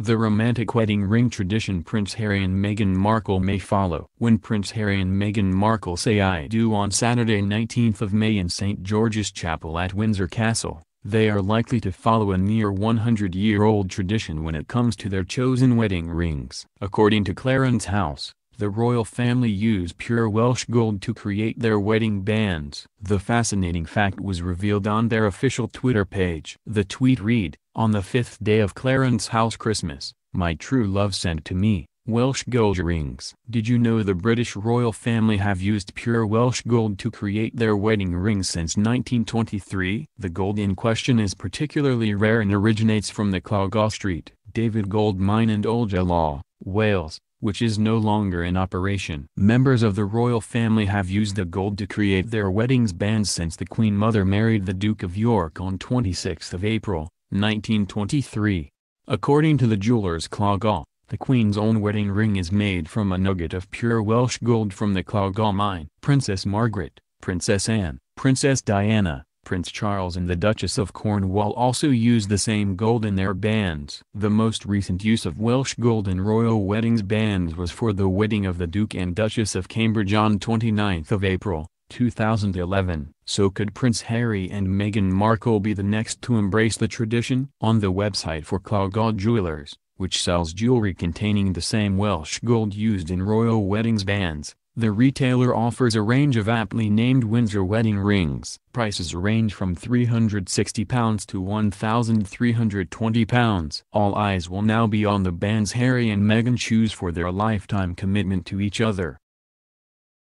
The romantic wedding ring tradition Prince Harry and Meghan Markle may follow. When Prince Harry and Meghan Markle say I do on Saturday 19th of May in St. George's Chapel at Windsor Castle, they are likely to follow a near 100-year-old tradition when it comes to their chosen wedding rings. According to Clarence House, the royal family used pure Welsh gold to create their wedding bands. The fascinating fact was revealed on their official Twitter page. The tweet read, On the fifth day of Clarence House Christmas, my true love sent to me, Welsh gold rings. Did you know the British royal family have used pure Welsh gold to create their wedding rings since 1923? The gold in question is particularly rare and originates from the Cloghaw Street, David Gold Mine and Olja Law. Wales, which is no longer in operation. Members of the royal family have used the gold to create their weddings bands since the Queen Mother married the Duke of York on 26 April, 1923. According to the Jewelers' Clogall, the Queen's own wedding ring is made from a nugget of pure Welsh gold from the Clogall mine. Princess Margaret, Princess Anne, Princess Diana, Prince Charles and the Duchess of Cornwall also use the same gold in their bands. The most recent use of Welsh gold in royal weddings bands was for the wedding of the Duke and Duchess of Cambridge on 29 April, 2011. So could Prince Harry and Meghan Markle be the next to embrace the tradition? On the website for Clogod Jewelers, which sells jewelry containing the same Welsh gold used in royal weddings bands, the retailer offers a range of aptly named Windsor wedding rings. Prices range from £360 to £1,320. All eyes will now be on the band's Harry and Meghan shoes for their lifetime commitment to each other.